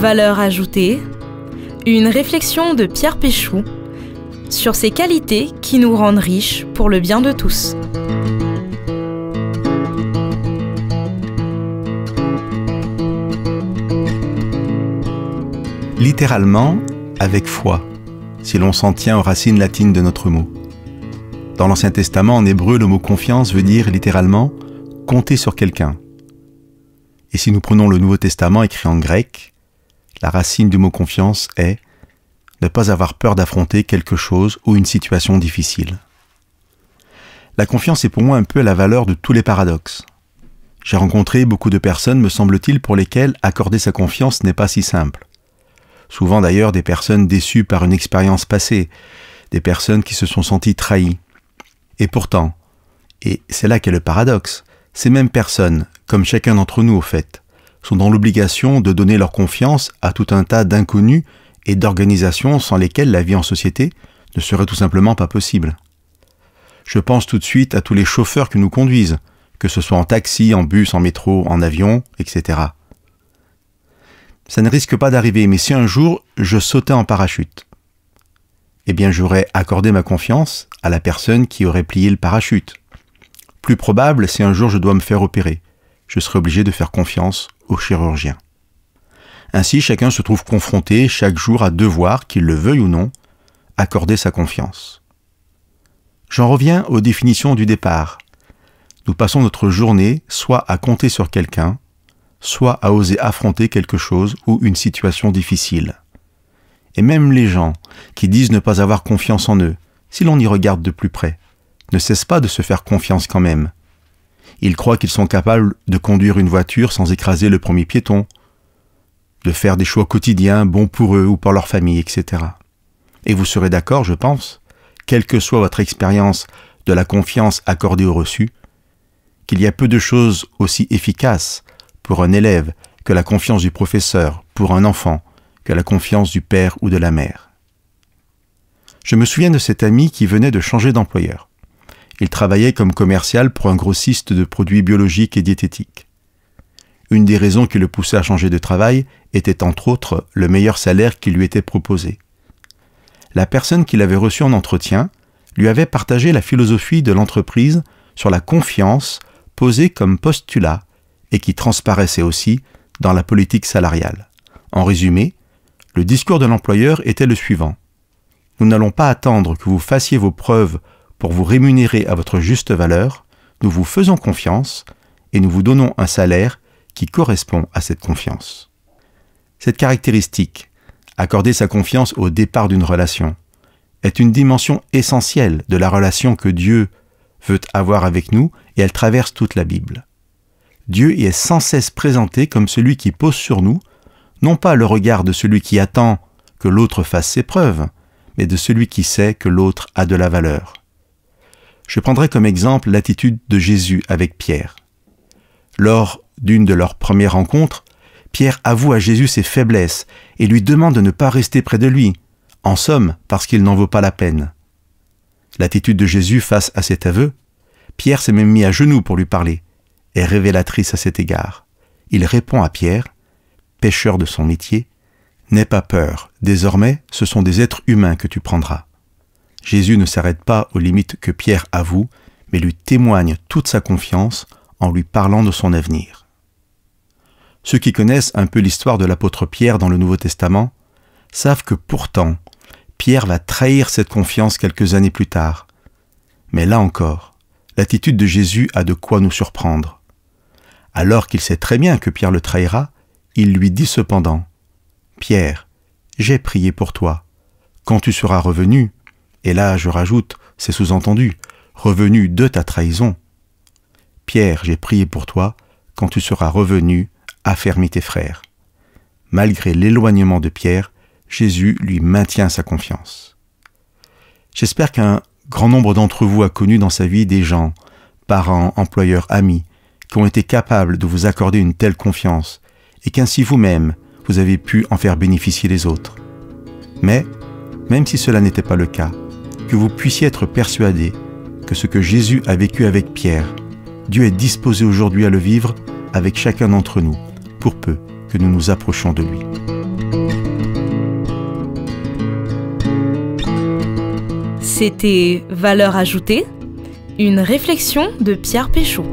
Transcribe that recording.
Valeur ajoutée, une réflexion de Pierre Péchou sur ces qualités qui nous rendent riches pour le bien de tous. Littéralement, avec foi, si l'on s'en tient aux racines latines de notre mot. Dans l'Ancien Testament, en hébreu, le mot confiance veut dire littéralement compter sur quelqu'un. Et si nous prenons le Nouveau Testament écrit en grec, la racine du mot confiance est ne pas avoir peur d'affronter quelque chose ou une situation difficile. La confiance est pour moi un peu à la valeur de tous les paradoxes. J'ai rencontré beaucoup de personnes, me semble-t-il, pour lesquelles accorder sa confiance n'est pas si simple. Souvent d'ailleurs des personnes déçues par une expérience passée, des personnes qui se sont senties trahies. Et pourtant, et c'est là qu'est le paradoxe, ces mêmes personnes, comme chacun d'entre nous au fait, sont dans l'obligation de donner leur confiance à tout un tas d'inconnus et d'organisations sans lesquelles la vie en société ne serait tout simplement pas possible. Je pense tout de suite à tous les chauffeurs qui nous conduisent, que ce soit en taxi, en bus, en métro, en avion, etc. Ça ne risque pas d'arriver, mais si un jour je sautais en parachute, eh bien j'aurais accordé ma confiance à la personne qui aurait plié le parachute. Plus probable si un jour je dois me faire opérer je serai obligé de faire confiance au chirurgien. Ainsi, chacun se trouve confronté chaque jour à devoir, qu'il le veuille ou non, accorder sa confiance. J'en reviens aux définitions du départ. Nous passons notre journée soit à compter sur quelqu'un, soit à oser affronter quelque chose ou une situation difficile. Et même les gens qui disent ne pas avoir confiance en eux, si l'on y regarde de plus près, ne cessent pas de se faire confiance quand même, ils croient qu'ils sont capables de conduire une voiture sans écraser le premier piéton, de faire des choix quotidiens bons pour eux ou pour leur famille, etc. Et vous serez d'accord, je pense, quelle que soit votre expérience de la confiance accordée au reçu, qu'il y a peu de choses aussi efficaces pour un élève que la confiance du professeur, pour un enfant, que la confiance du père ou de la mère. Je me souviens de cet ami qui venait de changer d'employeur. Il travaillait comme commercial pour un grossiste de produits biologiques et diététiques. Une des raisons qui le poussait à changer de travail était entre autres le meilleur salaire qui lui était proposé. La personne qui l'avait reçu en entretien lui avait partagé la philosophie de l'entreprise sur la confiance posée comme postulat et qui transparaissait aussi dans la politique salariale. En résumé, le discours de l'employeur était le suivant. Nous n'allons pas attendre que vous fassiez vos preuves pour vous rémunérer à votre juste valeur, nous vous faisons confiance et nous vous donnons un salaire qui correspond à cette confiance. Cette caractéristique, accorder sa confiance au départ d'une relation, est une dimension essentielle de la relation que Dieu veut avoir avec nous et elle traverse toute la Bible. Dieu y est sans cesse présenté comme celui qui pose sur nous, non pas le regard de celui qui attend que l'autre fasse ses preuves, mais de celui qui sait que l'autre a de la valeur je prendrai comme exemple l'attitude de Jésus avec Pierre. Lors d'une de leurs premières rencontres, Pierre avoue à Jésus ses faiblesses et lui demande de ne pas rester près de lui, en somme parce qu'il n'en vaut pas la peine. L'attitude de Jésus face à cet aveu, Pierre s'est même mis à genoux pour lui parler, est révélatrice à cet égard. Il répond à Pierre, pêcheur de son métier, N'aie pas peur, désormais ce sont des êtres humains que tu prendras. Jésus ne s'arrête pas aux limites que Pierre avoue, mais lui témoigne toute sa confiance en lui parlant de son avenir. Ceux qui connaissent un peu l'histoire de l'apôtre Pierre dans le Nouveau Testament savent que pourtant, Pierre va trahir cette confiance quelques années plus tard. Mais là encore, l'attitude de Jésus a de quoi nous surprendre. Alors qu'il sait très bien que Pierre le trahira, il lui dit cependant, Pierre, j'ai prié pour toi. Quand tu seras revenu, et là je rajoute, c'est sous-entendu, revenu de ta trahison. Pierre, j'ai prié pour toi, quand tu seras revenu, affermis tes frères. Malgré l'éloignement de Pierre, Jésus lui maintient sa confiance. J'espère qu'un grand nombre d'entre vous a connu dans sa vie des gens, parents, employeurs, amis, qui ont été capables de vous accorder une telle confiance, et qu'ainsi vous-même, vous avez pu en faire bénéficier les autres. Mais, même si cela n'était pas le cas, que vous puissiez être persuadé que ce que Jésus a vécu avec Pierre, Dieu est disposé aujourd'hui à le vivre avec chacun d'entre nous, pour peu que nous nous approchions de lui. C'était Valeur ajoutée, une réflexion de Pierre Péchaud.